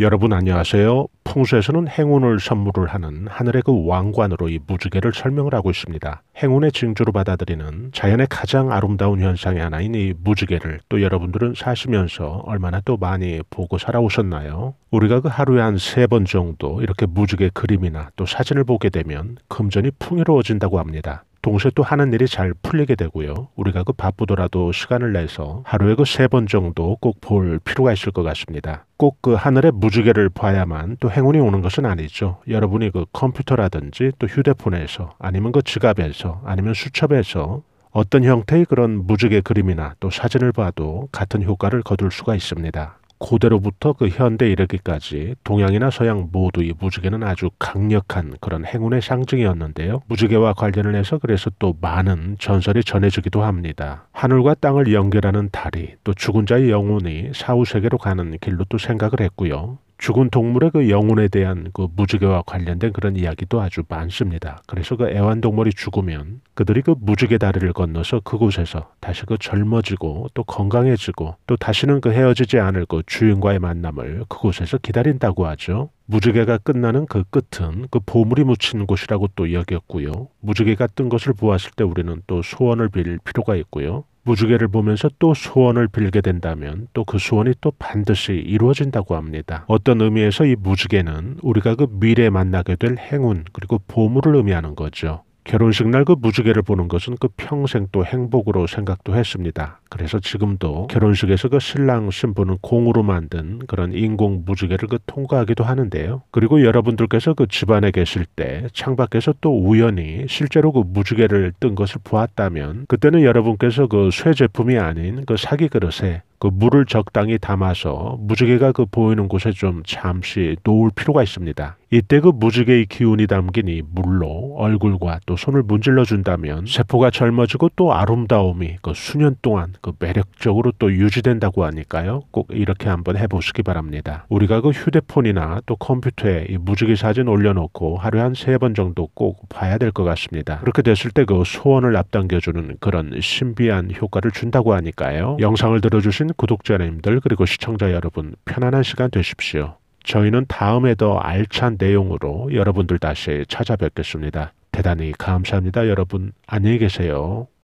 여러분 안녕하세요. 풍수에서는 행운을 선물을 하는 하늘의 그 왕관으로 이 무지개를 설명을 하고 있습니다. 행운의 징조로 받아들이는 자연의 가장 아름다운 현상의 하나인 이 무지개를 또 여러분들은 사시면서 얼마나 또 많이 보고 살아오셨나요? 우리가 그 하루에 한 세 번 정도 이렇게 무지개 그림이나 또 사진을 보게 되면 금전이 풍요로워진다고 합니다. 동시에 또 하는 일이 잘 풀리게 되고요. 우리가 그 바쁘더라도 시간을 내서 하루에 그 세 번 정도 꼭 볼 필요가 있을 것 같습니다. 꼭 그 하늘의 무지개를 봐야만 또 행운이 오는 것은 아니죠. 여러분이 그 컴퓨터라든지 또 휴대폰에서 아니면 그 지갑에서 아니면 수첩에서 어떤 형태의 그런 무지개 그림이나 또 사진을 봐도 같은 효과를 거둘 수가 있습니다. 고대로부터 그 현대 이르기까지 동양이나 서양 모두 이 무지개는 아주 강력한 그런 행운의 상징이었는데요. 무지개와 관련을 해서 그래서 또 많은 전설이 전해지기도 합니다. 하늘과 땅을 연결하는 다리, 또 죽은 자의 영혼이 사후 세계로 가는 길로 또 생각을 했고요. 죽은 동물의 그 영혼에 대한 그 무지개와 관련된 그런 이야기도 아주 많습니다. 그래서 그 애완동물이 죽으면 그들이 그 무지개 다리를 건너서 그곳에서 다시 그 젊어지고 또 건강해지고 또 다시는 그 헤어지지 않을 그 주인과의 만남을 그곳에서 기다린다고 하죠. 무지개가 끝나는 그 끝은 그 보물이 묻힌 곳이라고 또 여겼고요. 무지개가 뜬 것을 보았을 때 우리는 또 소원을 빌 필요가 있고요. 무지개를 보면서 또 소원을 빌게 된다면 또 그 소원이 또 반드시 이루어진다고 합니다. 어떤 의미에서 이 무지개는 우리가 그 미래에 만나게 될 행운 그리고 보물을 의미하는 거죠. 결혼식 날 그 무지개를 보는 것은 그 평생 또 행복으로 생각도 했습니다. 그래서 지금도 결혼식에서 그 신랑 신부는 공으로 만든 그런 인공 무지개를 그 통과하기도 하는데요. 그리고 여러분들께서 그 집안에 계실 때 창밖에서 또 우연히 실제로 그 무지개를 뜬 것을 보았다면 그때는 여러분께서 그쇠 제품이 아닌 그 사기 그릇에 그 물을 적당히 담아서 무지개가 그 보이는 곳에 좀 잠시 놓을 필요가 있습니다. 이때 그 무지개의 기운이 담긴 이 물로 얼굴과 또 손을 문질러 준다면 세포가 젊어지고 또 아름다움이 그 수년 동안 그 매력적으로 또 유지된다고 하니까요. 꼭 이렇게 한번 해보시기 바랍니다. 우리가 그 휴대폰이나 또 컴퓨터에 이 무지개 사진 올려놓고 하루에 한 세 번 정도 꼭 봐야 될 것 같습니다. 그렇게 됐을 때 그 소원을 앞당겨주는 그런 신비한 효과를 준다고 하니까요. 영상을 들어주신 구독자님들 그리고 시청자 여러분 편안한 시간 되십시오. 저희는 다음에도 알찬 내용으로 여러분들 다시 찾아뵙겠습니다. 대단히 감사합니다. 여러분 안녕히 계세요.